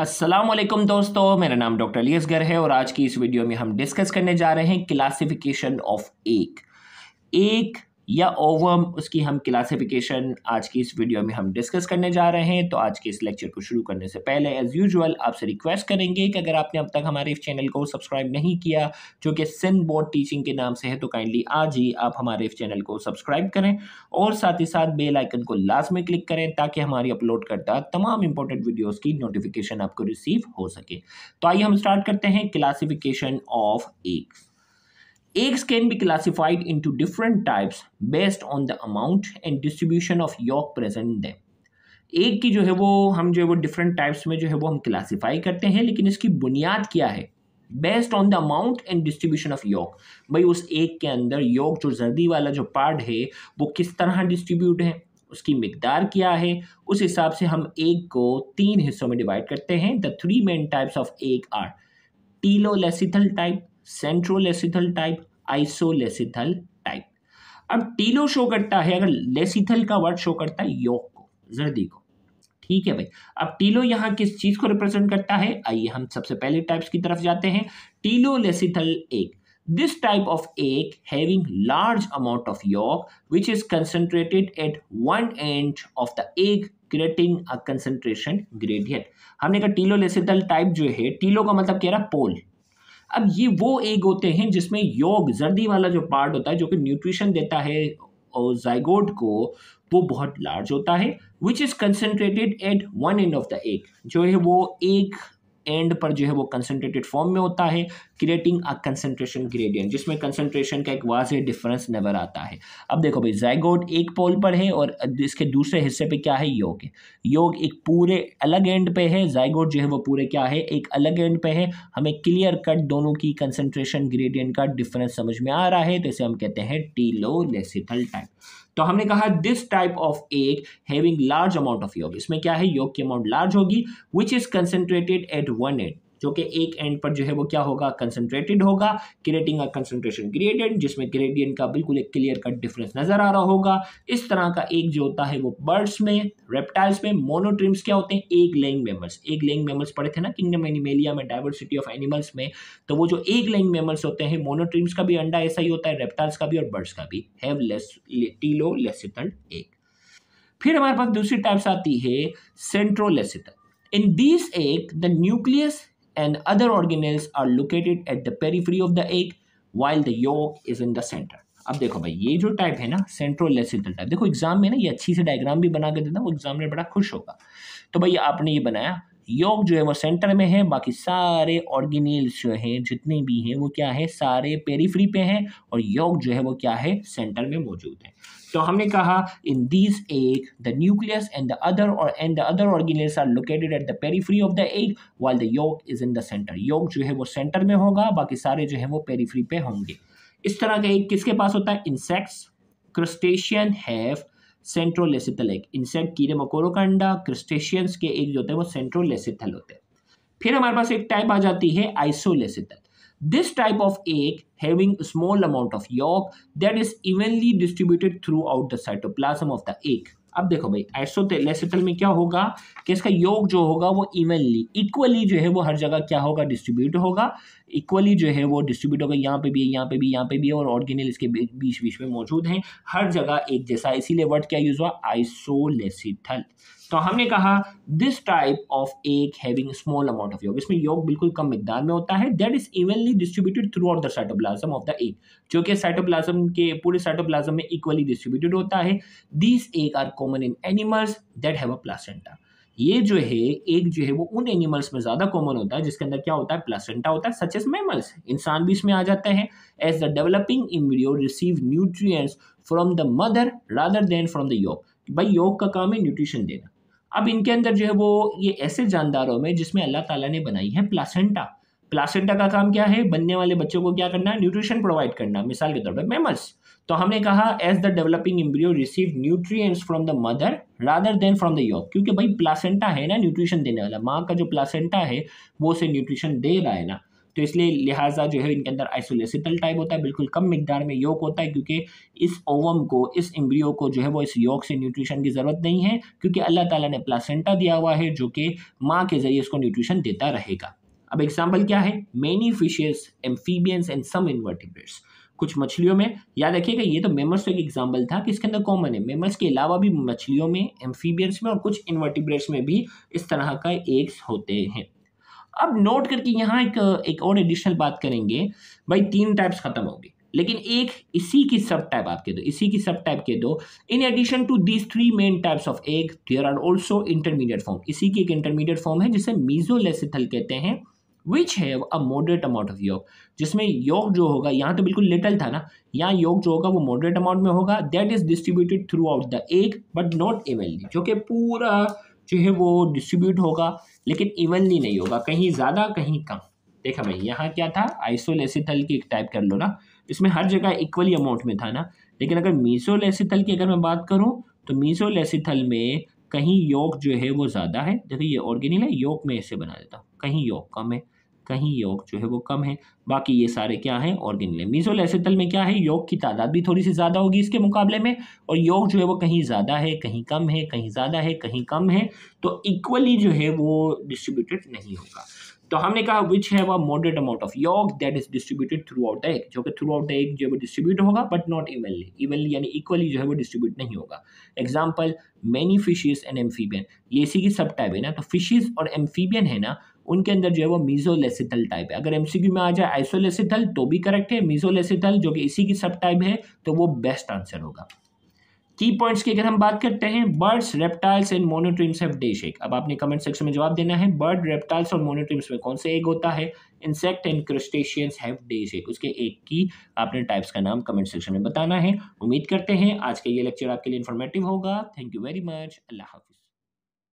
असलम दोस्तों मेरा नाम डॉक्टर अलियस गर है और आज की इस वीडियो में हम डिस्कस करने जा रहे हैं क्लासिफिकेशन ऑफ एक एक या ओवम उसकी हम क्लासिफिकेशन आज की इस वीडियो में हम डिस्कस करने जा रहे हैं तो आज के इस लेक्चर को शुरू करने से पहले एज़ यूजुअल आपसे रिक्वेस्ट करेंगे कि अगर आपने अब तक हमारे इस चैनल को सब्सक्राइब नहीं किया जो कि सिंध बोर्ड टीचिंग के नाम से है तो काइंडली आज ही आप हमारे इस चैनल को सब्सक्राइब करें और साथ ही साथ बेलाइकन को लास्ट में क्लिक करें ताकि हमारी अपलोड करता तमाम इंपॉर्टेंट वीडियोज़ की नोटिफिकेशन आपको रिसीव हो सके तो आइए हम स्टार्ट करते हैं classification of eggs Eggs can be classified into different types based on the amount and distribution of yolk present in them. Egg की जो है वो हम जो है वो डिफरेंट टाइप्स में जो है वो हम क्लासिफाई करते हैं लेकिन इसकी बुनियाद क्या है based on the amount and distribution of yolk भाई उस एग के अंदर योग जो जर्दी वाला जो पार्ट है वो किस तरह डिस्ट्रीब्यूट है उसकी मकदार क्या है उस हिसाब से हम एग को तीन हिस्सों में डिवाइड करते हैं the three main types of egg are telolecithal type centrolecithal type isolecithal type अब टीलो शो करता है अगर लेसिथल का वर्ड शो करता है योक को जर्दी को ठीक है भाई अब टीलो यहाँ किस चीज को रिप्रेजेंट करता है आइए हम सबसे पहले टाइप्स की तरफ जाते हैं telolecithal egg this type of egg having large amount of yolk which is concentrated at one end of the egg creating a concentration gradient हमने कहा टीलो लेसिथल टाइप जो है टीलो का मतलब कह रहा पोल अब ये वो एग होते हैं जिसमें योग जर्दी वाला जो पार्ट होता है जो कि न्यूट्रिशन देता है और जाइगोड को वो बहुत लार्ज होता है which is concentrated at one end of the egg जो है वो एक एंड पर जो है वो कंसनट्रेटेड फॉर्म में होता है क्रिएटिंग अ कंसनट्रेशन ग्रेडियंट जिसमें कंसनट्रेशन का एक वाज डिफरेंस नज़र आता है अब देखो भाई जैगोड एक पोल पर है और इसके दूसरे हिस्से पे क्या है योग है योग एक पूरे अलग एंड पे है जैगोड जो है वो पूरे क्या है एक अलग एंड पे है हमें क्लियर कट दोनों की कंसनट्रेशन ग्रेडियंट का डिफरेंस समझ में आ रहा है तो इसे हम कहते हैं टी लो टीलोलेसिथल टाइप तो हमने कहा this type of egg having large amount of yolk इसमें क्या है योग की अमाउंट लार्ज होगी which is concentrated at one end जो कि एक एंड पर जो है वो क्या होगा कंसनट्रेटेड होगा क्रिएटिंग अ कंसनट्रेशन ग्रेडियंट जिसमें ग्रेडियंट का बिल्कुल एक क्लियर कट डिफरेंस नज़र आ रहा होगा इस तरह का एक जो होता है वो बर्ड्स में रेप्टाइल्स में मोनोट्रिम्स क्या होते हैं egg laying mammals egg laying mammals पढ़े थे ना किंगडम एनिमेलिया में डाइवर्सिटी ऑफ एनिमल्स में तो वो जो एक लैंग मेमल्स होते हैं मोनोट्रिम्स का भी अंडा ऐसा ही होता है रेप्टाइल्स का भी और बर्ड्स का भी have less telolecithal egg फिर हमारे पास दूसरी टाइप्स आती है centrolecithal In this egg, the nucleus and other organelles are located at the periphery of the egg while the yolk is in the center. अब देखो भाई ये जो टाइप है ना सेंट्रोलेसिटल टाइप देखो एग्जाम में ना ये अच्छी से डायग्राम भी बना के देता वो एग्जाम में बड़ा खुश होगा तो भाई आपने ये बनाया योग जो है वो सेंटर में है बाकी सारे ऑर्गेनिल्स जो हैं जितने भी हैं वो क्या है सारे पेरीफ्री पे हैं और योग जो है वो क्या है सेंटर में मौजूद है तो हमने कहा in this egg the nucleus and the other और and the other organelles are located at the periphery of the egg while the yolk is in the center yolk जो है वो सेंटर में होगा बाकी सारे जो है वो पेरीफ्री पे होंगे इस तरह का एग किसके पास होता है insects crustacean have centrolecithal egg insect कीड़े मकोड़ों का अंडा क्रस्टेशियंस के एग जो होते हैं वो सेंट्रोलेसिथल होते हैं फिर हमारे पास एक टाइप आ जाती है आइसोलेसिथल This type of egg having a small amount of yolk that is evenly distributed throughout the cytoplasm of the egg. अब देखो भाई एसोटेलेसिटल में क्या होगा कि इसका योग जो होगा वो इवनली इक्वली जो है वो हर जगह क्या होगा डिस्ट्रीब्यूट होगा इक्वली जो है वो डिस्ट्रीब्यूट होगा यहाँ पे भी है यहाँ पे भी यहाँ पे भी है और ऑर्गेनल इसके बीच बीच में मौजूद हैं हर जगह एक जैसा इसीलिए वर्ड क्या यूज़ हुआ आइसोलेसिथल तो हमने कहा this type of egg having small amount of yolk इसमें योग बिल्कुल कम मिकदार में होता है that is evenly distributed throughout the cytoplasm of the egg जो कि साइटोप्लाज्म के पूरे साइटोप्लाज्म में इक्वली डिस्ट्रीब्यूटेड होता है this egg are common in animals that have a placenta ये जो है एक जो है वो उन एनिमल्स में ज़्यादा कॉमन होता है जिसके अंदर क्या होता है प्लासेंटा होता है सच एज मेमल्स इंसान भी इसमें आ जाते हैं as the developing embryo receive nutrients from the mother rather than from the yolk भाई योग का काम है न्यूट्रिशन देना अब इनके अंदर जो है वो ये ऐसे जानदारों में जिसमें अल्लाह ताला ने बनाई है प्लासेंटा प्लासेंटा का काम क्या है बनने वाले बच्चों को क्या करना है न्यूट्रिशन प्रोवाइड करना मिसाल के तौर पर मेमल्स तो हमने कहा as the developing embryo receive nutrients from the mother rather than from the yolk क्योंकि भाई प्लासेंटा है ना न्यूट्रिशन देने वाला माँ का जो प्लासेंटा है वो उसे न्यूट्रिशन दे रहा है ना तो इसलिए लिहाजा जो है इनके अंदर आइसोलेसिटल टाइप होता है बिल्कुल कम मिकदार में योग होता है क्योंकि इस ओवम को इस इम्ब्रियो को जो है वो इस योग से न्यूट्रिशन की ज़रूरत नहीं है क्योंकि अल्लाह ताला ने प्लासेंटा दिया हुआ है जो कि माँ के ज़रिए इसको न्यूट्रिशन देता रहेगा अब एग्जाम्पल क्या है many fishes amphibians and some invertebrates कुछ मछलियों में याद रखिएगा ये तो मेमर्स का एक एग्जाम्पल था कि इसके अंदर कॉमन है मेमर्स के अलावा भी मछलियों में एम्फीबियंस में और कुछ इन्वर्टिब्रेट्स में भी इस तरह का एग्स होते हैं अब नोट करके यहाँ एक एक और एडिशनल बात करेंगे भाई तीन टाइप्स खत्म हो गए लेकिन एक इसी की सब टाइप आपके दो इसी की सब टाइप के दो in addition to these three main types of egg there are also intermediate form इसी की एक इंटरमीडिएट फॉर्म है जिसे मीजोलेसिथल कहते हैं which have a moderate amount of yolk जिसमें योग जो होगा यहाँ तो बिल्कुल लिटल था ना यहाँ योग जो होगा वो मॉडरेट अमाउंट में होगा that is distributed throughout the egg but not evenly जो कि पूरा जो है वो डिस्ट्रीब्यूट होगा लेकिन इवनली नहीं होगा कहीं ज़्यादा कहीं कम देखा भाई यहाँ क्या था आइसोलेसिथल की एक टाइप कर लो ना इसमें हर जगह इक्वली अमाउंट में था ना लेकिन अगर मीसोलेसिथल की अगर मैं बात करूँ तो मीसोलेसिथल में कहीं योग जो है वो ज़्यादा है देखो ये ऑर्गेनिक है योग में ऐसे बना देता हूँ कहीं योग कम है कहीं योग जो है वो कम है बाकी ये सारे क्या हैं ऑर्गेनिले मीजोल एसिथल में क्या है योग की तादाद भी थोड़ी सी ज़्यादा होगी इसके मुकाबले में और योग जो है वो कहीं ज़्यादा है कहीं कम है कहीं ज़्यादा है कहीं कम है तो इक्वली जो है वो डिस्ट्रीब्यूटेड नहीं होगा तो हमने कहा विच है वह moderate amount of yolk that is distributed throughout the egg जो कि थ्रू आउट द एग जो है वो डिस्ट्रीब्यूट होगा बट नॉट इवनली इवनली यानी इक्वली जो है वो डिस्ट्रीब्यूट नहीं होगा example many fishes and amphibian ये इसी की सब टाइप है ना तो फिशेज और एम्फीबियन है ना उनके अंदर जो है वो मीजोलेसिथल टाइप है अगर एम में आ जाए आइसोलेसिथल तो भी करेक्ट है मीजोलेसिथल जो कि इसी की सब टाइप है तो वो बेस्ट आंसर होगा की पॉइंट्स की अगर हम बात करते हैं birds reptiles and monotremes have day shake अब आपने कमेंट सेक्शन में जवाब देना है बर्ड रेप्टाइल्स और मोनोट्रीम्स में कौन से एक होता है insect and crustaceans have day shake उसके एक की आपने टाइप्स का नाम कमेंट सेक्शन में बताना है उम्मीद करते हैं आज का ये लेक्चर आपके लिए इन्फॉर्मेटिव होगा थैंक यू वेरी मच अल्लाह हाफिज़